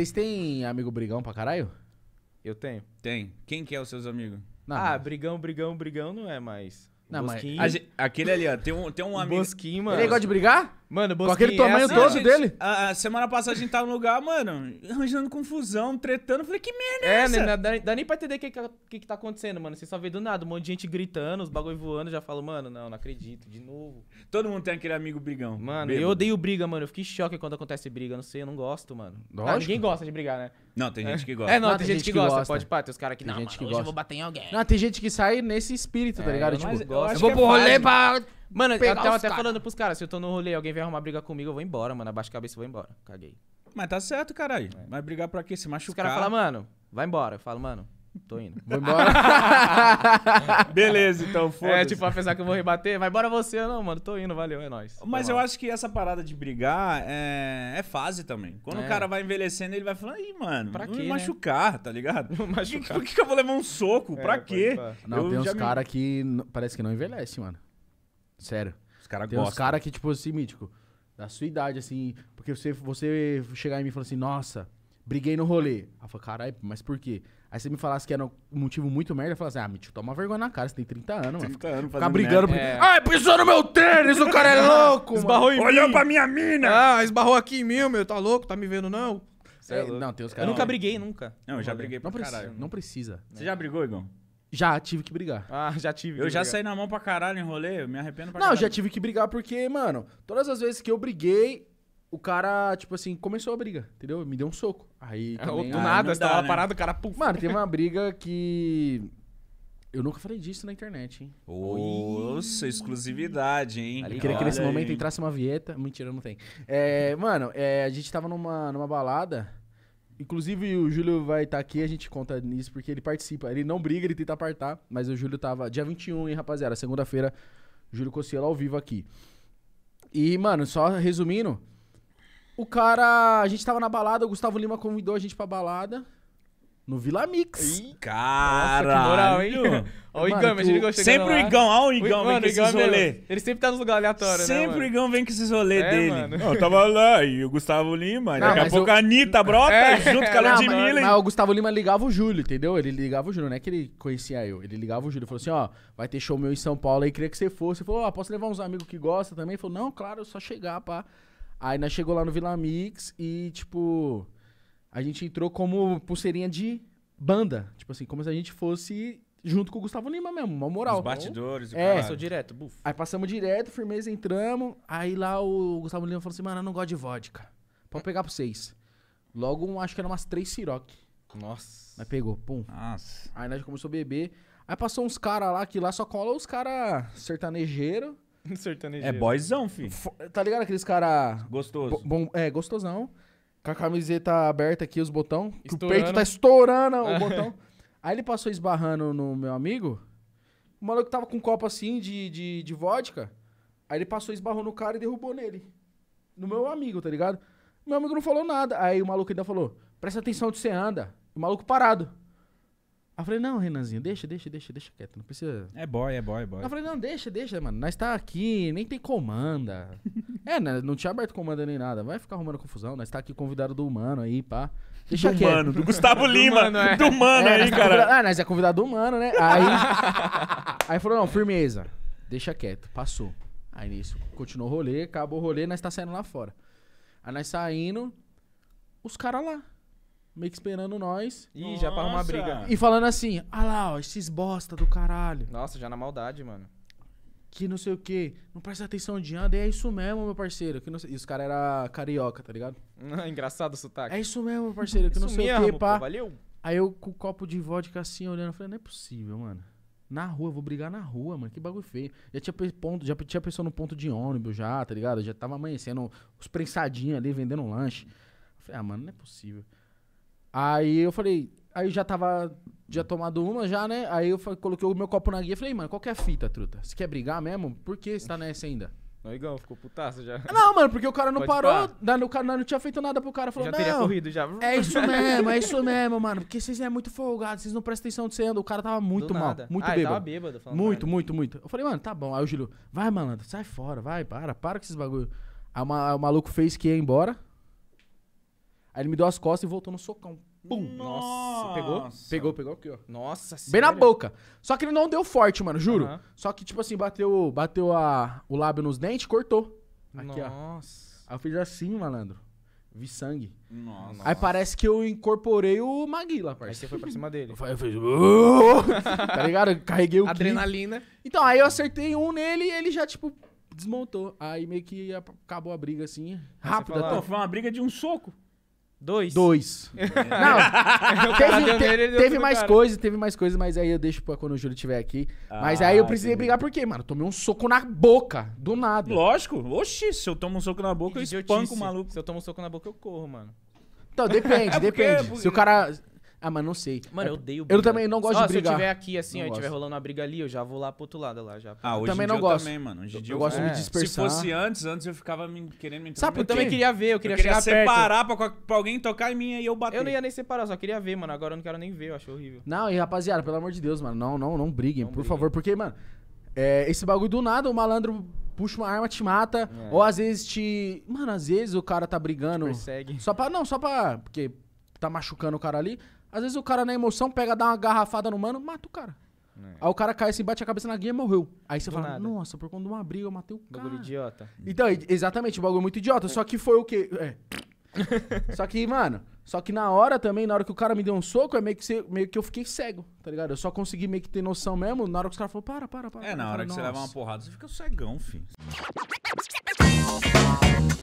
Vocês têm amigo brigão pra caralho? Eu tenho. Tem. Quem que é os seus amigos? Não, ah, mas... brigão, brigão, brigão não é mais. Não, mas... Gente, aquele ali, ó, tem um, tem um amigo... Bosquinho, mano. Ele gosta de brigar? Mano, Bosquinha, com aquele tamanho essa, todo gente, dele. A, a, semana passada a gente tava no lugar, mano, arranjando confusão, tretando. Falei, que merda é, é essa? É, né, dá, né, dá, nem pra entender o que, que, que, tá acontecendo, mano. Você só vê do nada um monte de gente gritando, os bagulho voando. Já falo, mano, não, não acredito, de novo. Todo mundo tem aquele amigo brigão. Mano, eu odeio briga, mano. Eu fico choque quando acontece briga. Não sei, eu não gosto, mano. Ah, ninguém gosta de brigar, né? Não, tem gente que gosta. É, não, não tem, gente, gente que, que gosta. Pode pá, tem os caras que não, gente mano, que hoje gosta. eu vou bater em alguém. Não, tem gente que sai nesse espírito, tá é, ligado? Tipo, eu, eu vou pro é rolê pra Mano, eu tava até cara. falando pros caras, se eu tô no rolê alguém vem arrumar briga comigo, eu vou embora, mano. Abaixo a cabeça eu vou embora. Caguei. Mas tá certo, caralho. É. Mas brigar pra quê? Se machucar. Os caras falam, mano, vai embora. Eu falo, mano, Tô indo. Vou embora. Beleza, então foda -se. É, tipo, apesar que eu vou rebater, vai embora você, eu não, mano. Tô indo, valeu, é nóis. Mas eu acho que essa parada de brigar é, é fase também. Quando é. o cara vai envelhecendo, ele vai falando, aí mano, pra que, me né? machucar, tá ligado? machucar. Por que, que, eu vou levar um soco? É, pra quê? Não, eu tem uns me... caras que parece que não envelhece, mano. Sério. Os caras gostam. Os caras que, tipo assim, mítico. Da sua idade, assim. Porque você, você chegar em mim e falar assim, nossa, briguei no rolê. Aí eu falo, caralho, mas por quê? Aí você me falasse que era um motivo muito merda, eu falasse, ah, mítico, toma vergonha na cara, você tem 30 anos, 30 mano. anos Ficar brigando. É. Ai, pisou no meu tênis, o cara é louco! esbarrou em Olhou mim. pra minha mina! Ah, esbarrou aqui em mim, meu, tá louco? Tá me vendo, não? É, é, não, tem os caras. Eu nunca briguei, nunca. Não, eu já briguei pra não caralho. Precisa, não precisa. Você né? já brigou, Igor? Já tive que brigar. Ah, já tive. Eu já brigar. saí na mão pra caralho em rolê, eu me arrependo pra Não, caralho. já tive que brigar porque, mano, todas as vezes que eu briguei, o cara, tipo assim, começou a briga, entendeu? Me deu um soco. Aí é, também, do nada, você tava né? parado, o cara puf. Mano, teve uma briga que eu nunca falei disso na internet, hein? Nossa, é exclusividade, hein? Ali, queria que nesse momento entrasse uma vieta Mentira, não tem. É, mano, é, a gente tava numa, numa balada. Inclusive, o Júlio vai estar tá aqui, a gente conta nisso, porque ele participa. Ele não briga, ele tenta apartar, mas o Júlio tava dia 21, hein, rapaziada? Segunda-feira, Júlio Cossielo ao vivo aqui. E, mano, só resumindo, o cara. A gente tava na balada, o Gustavo Lima convidou a gente pra balada. No Vila Mix. cara. que moral, hein? Ó, o Igão, imagina que eu chegando Sempre lá. o Igão, ó, o Igão, o, vem com esses é rolê. Ele sempre tá nos lugares aleatórios, né? Sempre o Igão vem com esses rolê é, dele. mano. Não, eu tava lá e o Gustavo Lima. Não, daqui a pouco eu- a Anitta brota É, junto com a Não, mas, mas o Gustavo Lima ligava o Júlio, entendeu? Ele ligava o Júlio, não é que ele conhecia eu. Ele ligava o Júlio, falou assim, ó, vai ter show meu em São Paulo aí, queria que você fosse. Ele falou, ó, posso levar uns amigos que gostam também? Ele falou, não, claro, é só chegar, pá. Aí nós chegou lá no Vila Mix e, tipo, a gente entrou como pulseirinha de banda. Tipo assim, como se a gente fosse junto com o Gustavo Lima mesmo, uma moral. Os batidores, é. Passou direto, buf. Aí passamos direto, firmeza, entramos. Aí lá o Gustavo Lima falou assim, mano, eu não gosto de vodka. Pode pegar pra vocês. Logo, acho que eram umas três siroc. Nossa. Aí pegou, pum. Nossa. Aí gente começou a beber. Aí passou uns caras lá, que lá só cola os caras sertanejeiro. sertanejeiro. É boyzão, filho. Tá ligado aqueles caras... Gostoso. Bom, é, gostosão com a camiseta aberta aqui, os botões. O peito tá estourando o botão. Aí ele passou esbarrando no meu amigo. O maluco tava com um copo assim de, de, de vodka. Aí ele passou, esbarrou no cara e derrubou nele. No meu amigo, tá ligado? Meu amigo não falou nada. Aí o maluco ainda falou: presta atenção onde você anda. O maluco parado. Aí eu falei, não, Renanzinho, deixa, deixa, deixa, deixa quieto, não precisa. É boy, é boy, é boy. Aí eu falei, não, deixa, deixa, mano, nós tá aqui, nem tem comanda. é, né, não tinha aberto comanda nem nada, vai ficar arrumando confusão, nós tá aqui convidado do humano aí, pá. Deixa do quieto. Mano, do Gustavo Lima, do mano, é. do mano é, aí, tá cara. ah, nós é convidado do humano, né? Aí, aí falou, não, firmeza, deixa quieto, passou. Aí nisso, continuou o rolê, acabou o rolê, nós tá saindo lá fora. Aí nós saindo, os caras lá meio que esperando nós. Ih, Nossa. já pra arrumar briga. E falando assim, ah lá, ó, esses bosta do caralho. Nossa, já na maldade, mano. Que não sei o quê. Não presta atenção de nada. é isso mesmo, meu parceiro. Que não sei... E os caras eram carioca, tá ligado? Engraçado o sotaque. É isso mesmo, meu parceiro. Que não sei mesmo, o quê, pá. Pô, valeu. Aí eu com o copo de vodka assim, olhando, eu falei, não é possível, mano. Na rua, vou brigar na rua, mano. Que bagulho feio. Já tinha, ponto, já tinha pessoa no ponto de ônibus já, tá ligado? Já tava amanhecendo os prensadinhos ali, vendendo um lanche. falei, ah, mano, não é possível. Aí eu falei, aí já tava, já tomado uma já, né? Aí eu falei, coloquei o meu copo na guia e falei, mano, qual que é a fita, truta? Você quer brigar mesmo? Por que você tá nessa ainda? Não, Igão, ficou putaço já. Ah, não, mano, porque o cara não Pode parou, não, o cara não tinha feito nada pro cara. Falou, já teria não, corrido já. É isso mesmo, é isso mesmo, mano. Porque vocês é muito folgado, vocês não prestam atenção de você anda. O cara tava muito mal, muito ah, bêbado. bêbado muito, muito, muito. Eu falei, mano, tá bom. Aí o Júlio, vai, malandro, sai fora, vai, para, para com esses bagulho. Aí o maluco fez que ia embora. Aí ele me deu as costas e voltou no socão. Pum. Nossa. Pegou? Pegou, pegou aqui, ó. Nossa Bem sério? na boca. Só que ele não deu forte, mano, juro. Uhum. Só que, tipo assim, bateu, bateu a, o lábio nos dentes, cortou. Aqui, Nossa. ó. Aí eu fiz assim, malandro. Vi sangue. Nossa. Aí parece que eu incorporei o Maguila, parceiro. Aí você foi pra cima dele. Eu, fiz... tá ligado? Eu carreguei o Adrenalina. Então, aí eu acertei um nele e ele já, tipo, desmontou. Aí meio que acabou a briga, assim. Rápida. Então, foi uma briga de um soco. Dois? Dois. Não, teve, teve mais coisa, teve mais coisa, mas aí eu deixo pra quando o Júlio estiver aqui. mas ah, aí eu precisei entendi. brigar por quê, mano? Tomei um soco na boca, do nada. Lógico. Oxi, se eu tomo um soco na boca, que eu espanco o maluco. Se eu tomo um soco na boca, eu corro, mano. Então, depende, é porque, depende. É porque... Se o cara... Ah, mas não sei. Mano, eu é, odeio briga. Eu também não gosto Ó, de brigar. Se eu tiver aqui, assim, não ó, e tiver rolando uma briga ali, eu já vou lá pro outro lado lá. Já. Ah, hoje também não eu gosto. também, mano. Hoje em dia eu, eu gosto de me dispersar. Se fosse antes, antes eu ficava me, querendo me interromper. Sabe, eu também queria ver, eu queria, eu queria chegar separar perto. Pra, pra alguém tocar em mim e eu bater. Eu não ia nem separar, só queria ver, mano. Agora eu não quero nem ver, eu acho horrível. Não, e rapaziada, pelo amor de Deus, mano, não, não, não briguem, não por briguem. favor. Porque, mano, é, esse bagulho do nada, o malandro puxa uma arma, te mata. É. Ou às vezes te... Mano, às vezes o cara tá brigando... Te persegue. Só pra... Não, só pra... Porque tá machucando o cara ali... Às vezes o cara na emoção pega, dá uma garrafada no mano, mata o cara. É. Aí o cara cai assim, bate a cabeça na guia e morreu. Aí você Do fala, nada. nossa, por conta de uma briga eu matei o cara. Bagulho idiota. Então, exatamente, o bagulho muito idiota. Só que foi o quê? É. só que, mano, só que na hora também, na hora que o cara me deu um soco, é meio que, você, meio que eu fiquei cego, tá ligado? Eu só consegui meio que ter noção mesmo na hora que os caras falaram, para, para, para. É, na hora que você leva uma porrada, você fica cegão, filho.